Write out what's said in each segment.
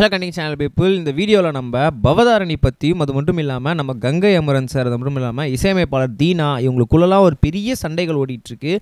hello கண்டிங் channel people இந்த வீடியோவில் நம்ம பவதாரணி பற்றியும் அது மட்டும் இல்லாமல் நம்ம கங்கை அமரன் சார் அது மட்டும் இல்லாமல் இசையமைப்பாளர் தீனா இவங்களுக்குள்ளலாம் ஒரு பெரிய சண்டைகள் ஓடிட்டுருக்கு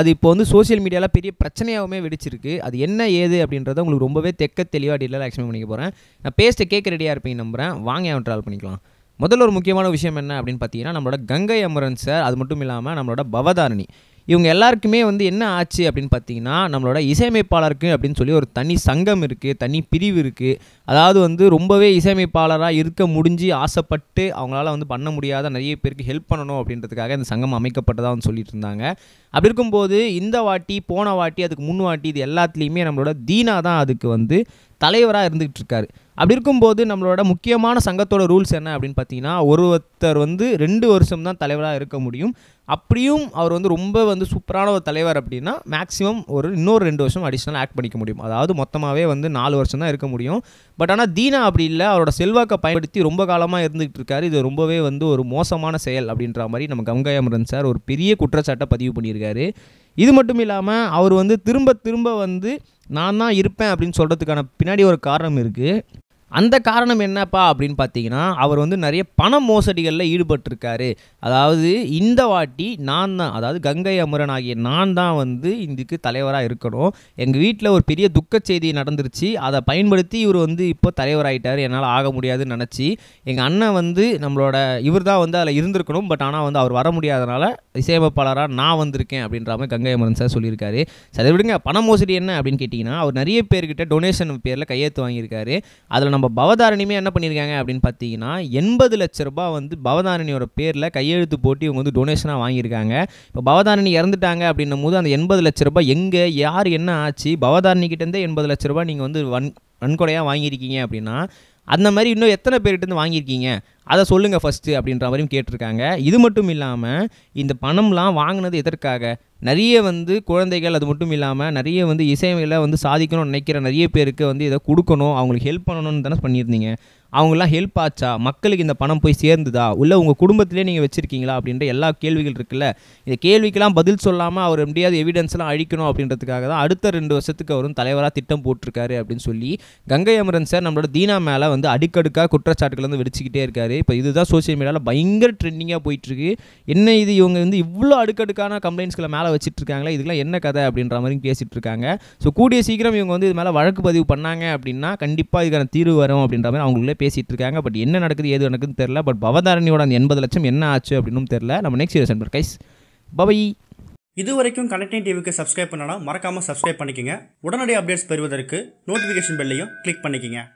அது இப்போ வந்து சோசியல் மீடியாவில் பெரிய பிரச்சனையாகவுமே வெடிச்சிருக்கு அது என்ன ஏது அப்படின்றத உங்களுக்கு ரொம்பவே தெக்க தெளிவாக டீலாக எக்ஸ்பிளைன் பண்ணிக்க போகிறேன் நான் பேஸ்ட்டை கேட்க ரெடியாக இருப்பீங்க நம்புகிறேன் வாங்க அவன் ட்ராவல் பண்ணிக்கலாம் முதல்ல ஒரு முக்கியமான விஷயம் என்ன அப்படின்னு பார்த்தீங்கன்னா நம்மளோட கங்கை அமரன் சார் அது மட்டும் இல்லாமல் நம்மளோட பவதாரணி இவங்க எல்லாருக்குமே வந்து என்ன ஆச்சு அப்படின்னு பார்த்தீங்கன்னா நம்மளோட இசையமைப்பாளருக்கு அப்படின்னு சொல்லி ஒரு தனி சங்கம் இருக்குது தனி பிரிவு இருக்குது அதாவது வந்து ரொம்பவே இசையமைப்பாளராக இருக்க முடிஞ்சு ஆசைப்பட்டு அவங்களால வந்து பண்ண முடியாத நிறைய பேருக்கு ஹெல்ப் பண்ணணும் அப்படின்றதுக்காக இந்த சங்கம் அமைக்கப்பட்டதாக வந்து சொல்லிட்டு இருந்தாங்க அப்படி இருக்கும்போது இந்த வாட்டி போன வாட்டி அதுக்கு முன் வாட்டி இது எல்லாத்துலேயுமே நம்மளோட தீனா தான் அதுக்கு வந்து தலைவராக இருந்துகிட்டு இருக்காரு அப்படி இருக்கும்போது நம்மளோட முக்கியமான சங்கத்தோட ரூல்ஸ் என்ன அப்படின்னு பார்த்தீங்கன்னா ஒருத்தர் வந்து ரெண்டு வருஷம் தான் தலைவராக இருக்க முடியும் அப்படியும் அவர் வந்து ரொம்ப வந்து சூப்பரான ஒரு தலைவர் அப்படின்னா மேக்ஸிமம் ஒரு இன்னொரு ரெண்டு வருஷம் அடிஷ்னலாக ஆக்ட் பண்ணிக்க முடியும் அதாவது மொத்தமாகவே வந்து நாலு வருஷம் தான் இருக்க முடியும் பட் ஆனால் தீனா அப்படி இல்லை அவரோட செல்வாக்கை பயன்படுத்தி ரொம்ப காலமாக இருந்துகிட்டு இருக்காரு இது ரொம்பவே வந்து ஒரு மோசமான செயல் அப்படின்ற மாதிரி நம்ம அமரன் சார் ஒரு பெரிய குற்றச்சாட்டை பதிவு பண்ணியிருக்காரு இது மட்டும் இல்லாமல் அவர் வந்து திரும்ப திரும்ப வந்து நான் தான் இருப்பேன் அப்படின்னு சொல்கிறதுக்கான பின்னாடி ஒரு காரணம் இருக்குது அந்த காரணம் என்னப்பா அப்படின்னு பார்த்தீங்கன்னா அவர் வந்து நிறைய பண மோசடிகளில் ஈடுபட்டிருக்காரு அதாவது இந்த வாட்டி நான் தான் அதாவது கங்கை அமரன் ஆகிய நான் தான் வந்து இதுக்கு தலைவராக இருக்கணும் எங்கள் வீட்டில் ஒரு பெரிய துக்க செய்தி நடந்துருச்சு அதை பயன்படுத்தி இவர் வந்து இப்போ தலைவராகிட்டார் என்னால் ஆக முடியாதுன்னு நினச்சி எங்கள் அண்ணன் வந்து நம்மளோட இவர் தான் வந்து அதில் இருந்திருக்கணும் பட் ஆனால் வந்து அவர் வர முடியாதனால இசையமைப்பாளராக நான் வந்திருக்கேன் அப்படின்ற மாதிரி கங்கை அமரன் சார் சொல்லியிருக்காரு சரி விடுங்க பண மோசடி என்ன அப்படின்னு கேட்டிங்கன்னா அவர் நிறைய பேர்கிட்ட டொனேஷன் பேரில் கையெழுத்து வாங்கியிருக்காரு அதில் நம்ம பவதாரணியுமே என்ன பண்ணியிருக்காங்க அப்படின்னு பார்த்தீங்கன்னா எண்பது லட்ச ரூபாய் வந்து பவதாரணியோட பேரில் கையெழுத்து போட்டு இவங்க வந்து டொனேஷனாக வாங்கியிருக்காங்க இப்போ பவதாரணி இறந்துட்டாங்க அப்படின்னும் போது அந்த எண்பது லட்ச ரூபாய் எங்கே யார் என்ன ஆச்சு பவதாரணிக்கிட்டேருந்தே எண்பது லட்ச ரூபாய் நீங்கள் வந்து வன் வன்கொடையாக வாங்கியிருக்கீங்க அப்படின்னா அந்த மாதிரி இன்னும் எத்தனை பேர்கிட்ட வாங்கியிருக்கீங்க அதை சொல்லுங்கள் ஃபஸ்ட்டு அப்படின்ற மாதிரியும் கேட்டிருக்காங்க இது மட்டும் இல்லாமல் இந்த பணம்லாம் வாங்கினது எதற்காக நிறைய வந்து குழந்தைகள் அது மட்டும் இல்லாமல் நிறைய வந்து இசைகளை வந்து சாதிக்கணும்னு நினைக்கிற நிறைய பேருக்கு வந்து இதை கொடுக்கணும் அவங்களுக்கு ஹெல்ப் பண்ணணும்னு தானே பண்ணியிருந்தீங்க அவங்களாம் ஹெல்ப் ஆச்சா மக்களுக்கு இந்த பணம் போய் சேர்ந்துதா இல்லை உங்கள் குடும்பத்திலே நீங்கள் வச்சுருக்கீங்களா அப்படின்ற எல்லா கேள்விகள் இருக்குல்ல இந்த கேள்விக்கெல்லாம் பதில் சொல்லாமல் அவர் எப்படியாவது எவிடன்ஸ்லாம் அழிக்கணும் அப்படின்றதுக்காக தான் அடுத்த ரெண்டு வருஷத்துக்கு அவரும் தலைவராக திட்டம் போட்டிருக்காரு அப்படின்னு சொல்லி கங்கை அமரன் சார் நம்மளோட தீனா மேலே வந்து அடுக்கடுக்காக குற்றச்சாட்டுகள் வந்து வெடிச்சிக்கிட்டே இருக்காரு இப்போ இதுதான் சோசியல் மீடியாவில் பயங்கர ட்ரெண்டிங்காக போயிட்டுருக்கு என்ன இது இவங்க வந்து இவ்வளோ அடுக்கடுக்கான கம்ப்ளைண்ட்ஸ்களை மேலே வச்சுட்டு இருக்காங்களே இதுக்கெலாம் என்ன கதை அப்படின்ற மாதிரி பேசிகிட்டு இருக்காங்க ஸோ கூடிய சீக்கிரம் இவங்க வந்து இது மேலே வழக்கு பதிவு பண்ணாங்க அப்படின்னா கண்டிப்பாக இதுக்கான தீர்வு வரும் அப்படின்ற மாதிரி அவங்களே பேசிகிட்டு இருக்காங்க பட் என்ன நடக்குது ஏது நடக்குதுன்னு தெரில பட் பவதாரணியோட அந்த எண்பது லட்சம் என்ன ஆச்சு அப்படின்னு தெரில நம்ம next year centre guys bye bye இது வரைக்கும் கனெக்டிங் டிவிக்கு சப்ஸ்கிரைப் பண்ணலாம் மறக்காமல் சப்ஸ்கிரைப் பண்ணிக்கோங்க உடனடி அப்டேட்ஸ் பெறுவதற்கு நோட்டிஃபிகேஷன் பெல்லையும் கிளிக் பண்ணிக்கோங்க